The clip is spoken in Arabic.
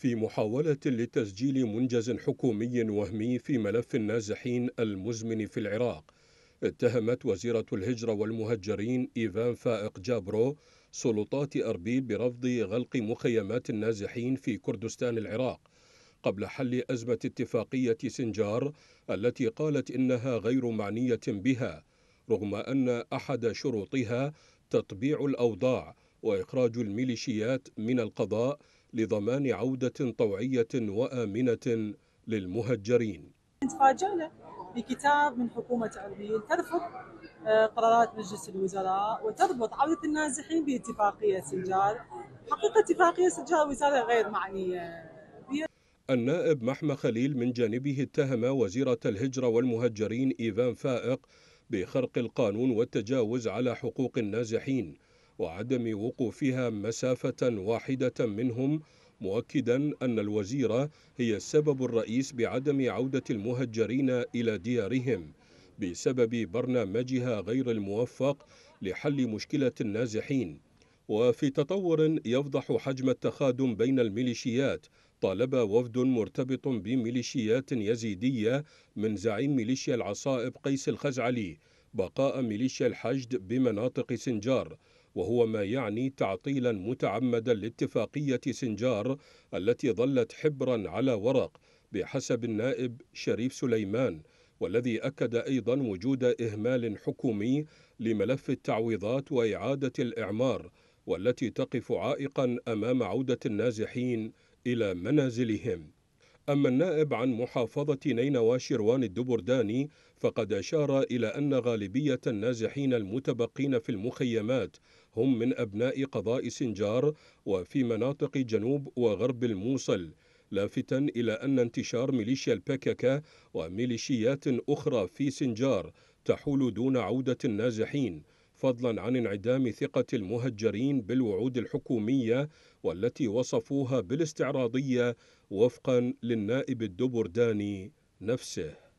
في محاولة لتسجيل منجز حكومي وهمي في ملف النازحين المزمن في العراق اتهمت وزيرة الهجرة والمهجرين إيفان فائق جابرو سلطات أربيل برفض غلق مخيمات النازحين في كردستان العراق قبل حل أزمة اتفاقية سنجار التي قالت إنها غير معنية بها رغم أن أحد شروطها تطبيع الأوضاع وإخراج الميليشيات من القضاء لضمان عودة طوعية وآمنة للمهجرين تفاجأنا بكتاب من حكومة أربيل ترفض آه، قرارات مجلس الوزراء وتربط عودة النازحين باتفاقية سنجار حقيقة اتفاقية سنجار وزارة غير معنية النائب محمى خليل من جانبه اتهم وزيرة الهجرة والمهجرين إيفان فائق بخرق القانون والتجاوز على حقوق النازحين وعدم وقوفها مسافة واحدة منهم مؤكدا أن الوزيرة هي السبب الرئيس بعدم عودة المهجرين إلى ديارهم بسبب برنامجها غير الموفق لحل مشكلة النازحين وفي تطور يفضح حجم التخادم بين الميليشيات طالب وفد مرتبط بميليشيات يزيدية من زعيم ميليشيا العصائب قيس الخزعلي بقاء ميليشيا الحشد بمناطق سنجار وهو ما يعني تعطيلا متعمدا لاتفاقية سنجار التي ظلت حبرا على ورق بحسب النائب شريف سليمان والذي أكد أيضا وجود إهمال حكومي لملف التعويضات وإعادة الإعمار والتي تقف عائقا أمام عودة النازحين إلى منازلهم أما النائب عن محافظة نينوى شروان الدبرداني فقد أشار إلى أن غالبية النازحين المتبقين في المخيمات هم من أبناء قضاء سنجار وفي مناطق جنوب وغرب الموصل لافتا إلى أن انتشار ميليشيا البككة وميليشيات أخرى في سنجار تحول دون عودة النازحين فضلا عن انعدام ثقة المهجرين بالوعود الحكومية والتي وصفوها بالاستعراضية وفقا للنائب الدبرداني نفسه